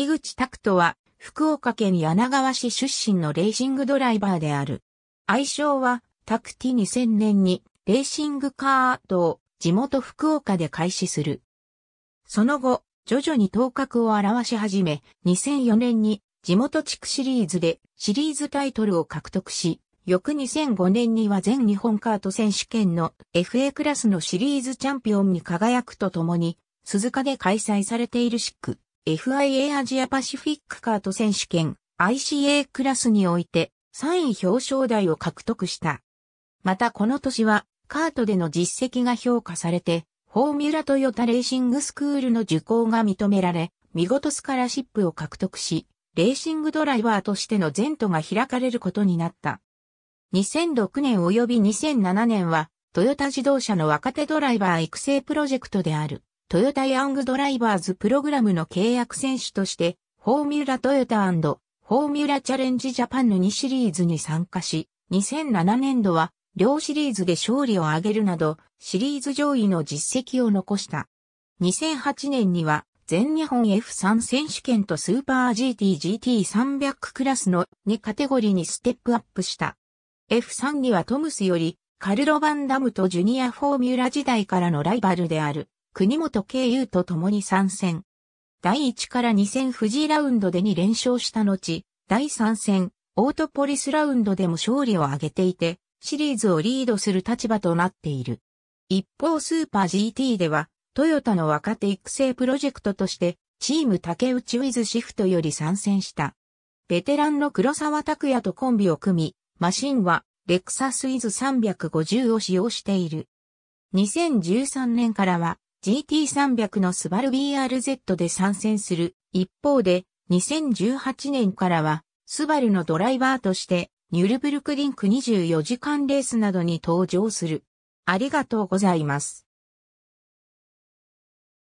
井口拓人は、福岡県柳川市出身のレーシングドライバーである。愛称は、タクティ2000年に、レーシングカードを地元福岡で開始する。その後、徐々に頭角を現し始め、2004年に地元地区シリーズでシリーズタイトルを獲得し、翌2005年には全日本カート選手権の FA クラスのシリーズチャンピオンに輝くとともに、鈴鹿で開催されているシック。FIA アジアパシフィックカート選手権 ICA クラスにおいて3位表彰台を獲得した。またこの年はカートでの実績が評価されて、フォーミュラトヨタレーシングスクールの受講が認められ、見事スカラシップを獲得し、レーシングドライバーとしての前途が開かれることになった。2006年及び2007年は、トヨタ自動車の若手ドライバー育成プロジェクトである、トヨタヤングドライバーズプログラムの契約選手として、フォーミュラトヨタフォーミュラチャレンジジャパンの2シリーズに参加し、2007年度は両シリーズで勝利を挙げるなど、シリーズ上位の実績を残した。2008年には、全日本 F3 選手権とスーパー GTGT300 クラスの2カテゴリーにステップアップした。F3 にはトムスより、カルロ・バンダムとジュニアフォーミュラ時代からのライバルである。国本慶優と共に参戦。第1から2戦藤井ラウンドで2連勝した後、第3戦、オートポリスラウンドでも勝利を挙げていて、シリーズをリードする立場となっている。一方スーパー GT では、トヨタの若手育成プロジェクトとして、チーム竹内ウィズシフトより参戦した。ベテランの黒沢拓也とコンビを組み、マシンはレクサスイズ350を使用している。2013年からは GT300 のスバル BRZ で参戦する。一方で、2018年からは、スバルのドライバーとして、ニュルブルクリンク24時間レースなどに登場する。ありがとうございます。